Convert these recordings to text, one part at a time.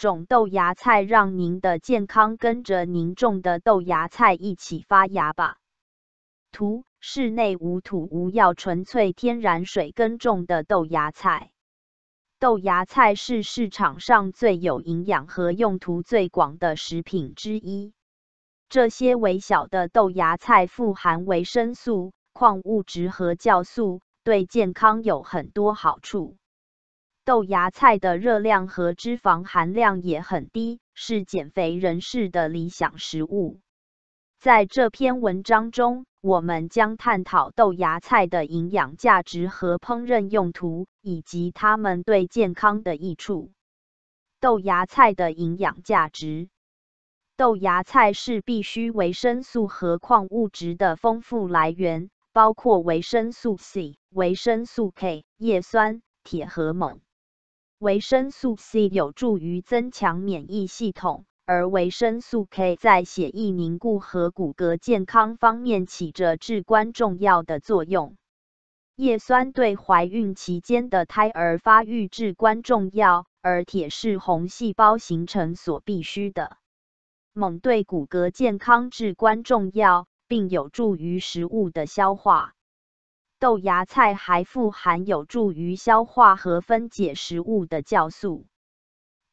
种豆芽菜，让您的健康跟着您种的豆芽菜一起发芽吧。图：室内无土无药，纯粹天然水耕种的豆芽菜。豆芽菜是市场上最有营养和用途最广的食品之一。这些微小的豆芽菜富含维生素、矿物质和酵素，对健康有很多好处。豆芽菜的热量和脂肪含量也很低，是减肥人士的理想食物。在这篇文章中，我们将探讨豆芽菜的营养价值和烹饪用途，以及它们对健康的益处。豆芽菜的营养价值：豆芽菜是必需维生素和矿物质的丰富来源，包括维生素 C、维生素 K、叶酸、铁和锰。维生素 C 有助于增强免疫系统，而维生素 K 在血液凝固和骨骼健康方面起着至关重要的作用。叶酸对怀孕期间的胎儿发育至关重要，而铁是红细胞形成所必需的。锰对骨骼健康至关重要，并有助于食物的消化。豆芽菜还富含有助于消化和分解食物的酵素。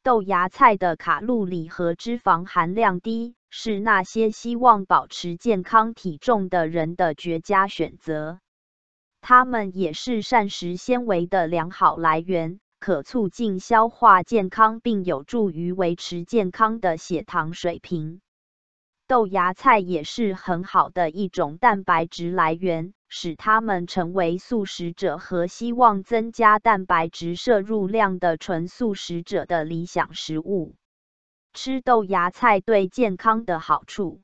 豆芽菜的卡路里和脂肪含量低，是那些希望保持健康体重的人的绝佳选择。它们也是膳食纤维的良好来源，可促进消化健康，并有助于维持健康的血糖水平。豆芽菜也是很好的一种蛋白质来源。使它们成为素食者和希望增加蛋白质摄入量的纯素食者的理想食物。吃豆芽菜对健康的好处：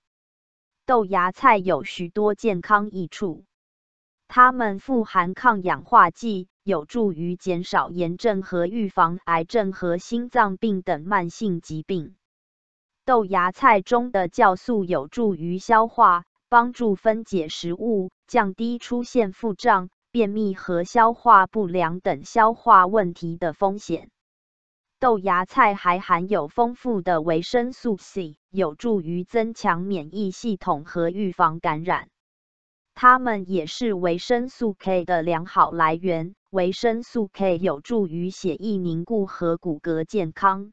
豆芽菜有许多健康益处，它们富含抗氧化剂，有助于减少炎症和预防癌症和心脏病等慢性疾病。豆芽菜中的酵素有助于消化。帮助分解食物，降低出现腹胀、便秘和消化不良等消化问题的风险。豆芽菜还含有丰富的维生素 C，有助于增强免疫系统和预防感染。它们也是维生素 K 的良好来源，维生素 K 有助于血液凝固和骨骼健康。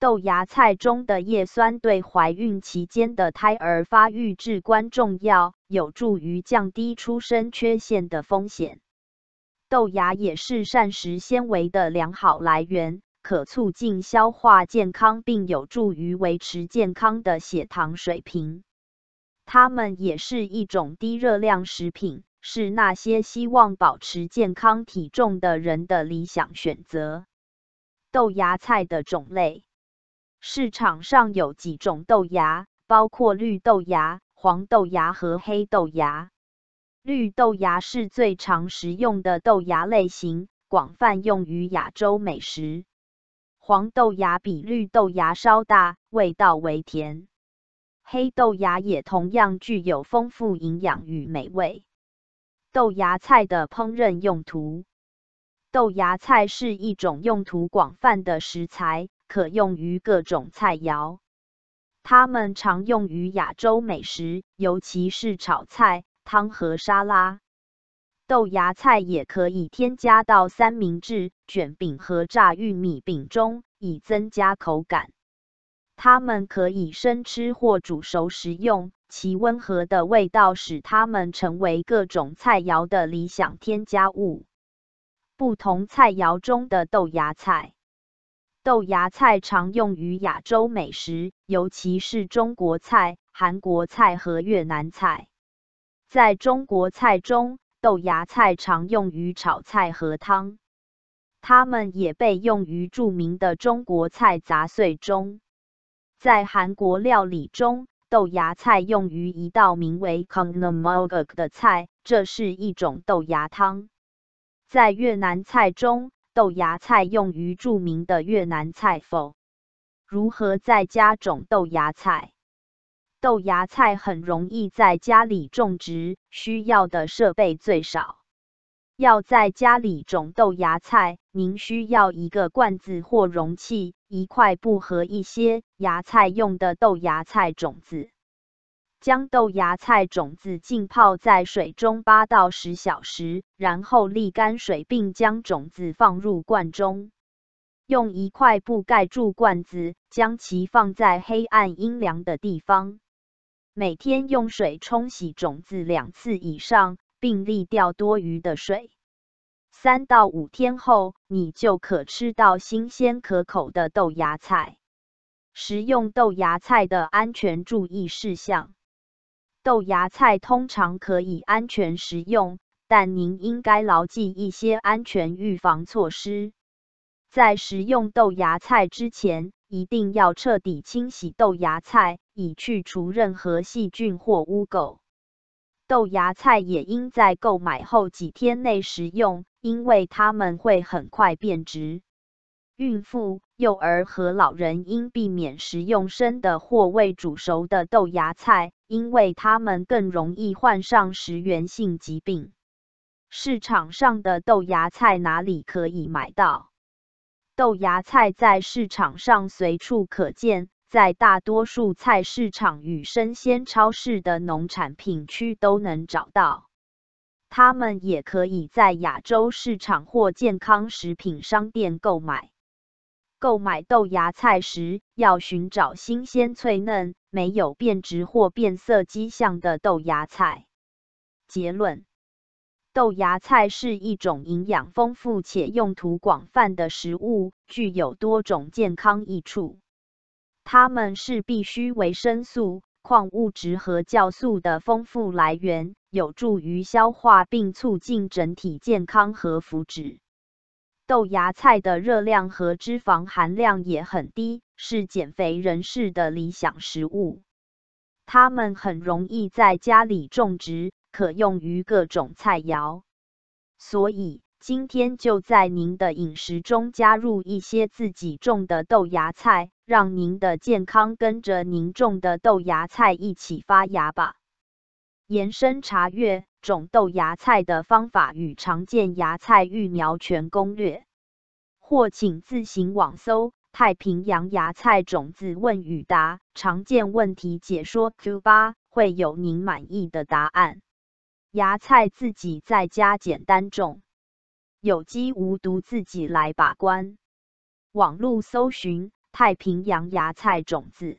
豆芽菜中的叶酸对怀孕期间的胎儿发育至关重要，有助于降低出生缺陷的风险。豆芽也是膳食纤维的良好来源，可促进消化健康，并有助于维持健康的血糖水平。它们也是一种低热量食品，是那些希望保持健康体重的人的理想选择。豆芽菜的种类。市场上有几种豆芽，包括绿豆芽、黄豆芽和黑豆芽。绿豆芽是最常食用的豆芽类型，广泛用于亚洲美食。黄豆芽比绿豆芽稍大，味道为甜。黑豆芽也同样具有丰富营养与美味。豆芽菜的烹饪用途。豆芽菜是一种用途广泛的食材。可用于各种菜肴，它们常用于亚洲美食，尤其是炒菜、汤和沙拉。豆芽菜也可以添加到三明治、卷饼和炸玉米饼中，以增加口感。它们可以生吃或煮熟食用，其温和的味道使它们成为各种菜肴的理想添加物。不同菜肴中的豆芽菜。豆芽菜常用于亚洲美食，尤其是中国菜、韩国菜和越南菜。在中国菜中，豆芽菜常用于炒菜和汤。它们也被用于著名的中国菜杂碎中。在韩国料理中，豆芽菜用于一道名为 c o n n a m o l a k 的菜，这是一种豆芽汤。在越南菜中，豆芽菜用于著名的越南菜否？如何在家种豆芽菜？豆芽菜很容易在家里种植，需要的设备最少。要在家里种豆芽菜，您需要一个罐子或容器，一块布和一些芽菜用的豆芽菜种子。将豆芽菜种子浸泡在水中八到十小时，然后沥干水，并将种子放入罐中，用一块布盖住罐子，将其放在黑暗阴凉的地方。每天用水冲洗种子两次以上，并沥掉多余的水。三到五天后，你就可吃到新鲜可口的豆芽菜。食用豆芽菜的安全注意事项。豆芽菜通常可以安全食用，但您应该牢记一些安全预防措施。在食用豆芽菜之前，一定要彻底清洗豆芽菜，以去除任何细菌或污垢。豆芽菜也应在购买后几天内食用，因为它们会很快变质。孕妇、幼儿和老人应避免食用生的或未煮熟的豆芽菜，因为它们更容易患上食源性疾病。市场上的豆芽菜哪里可以买到？豆芽菜在市场上随处可见，在大多数菜市场与生鲜超市的农产品区都能找到。他们也可以在亚洲市场或健康食品商店购买。购买豆芽菜时，要寻找新鲜、脆嫩、没有变质或变色迹象的豆芽菜。结论：豆芽菜是一种营养丰富且用途广泛的食物，具有多种健康益处。它们是必需维生素、矿物质和酵素的丰富来源，有助于消化并促进整体健康和福祉。豆芽菜的热量和脂肪含量也很低，是减肥人士的理想食物。它们很容易在家里种植，可用于各种菜肴。所以，今天就在您的饮食中加入一些自己种的豆芽菜，让您的健康跟着您种的豆芽菜一起发芽吧。延伸查阅。种豆芽菜的方法与常见芽菜育苗全攻略，或请自行网搜“太平洋芽菜种子问与答”常见问题解说 Q 八，会有您满意的答案。芽菜自己在家简单种，有机无毒自己来把关。网路搜寻“太平洋芽菜种子”。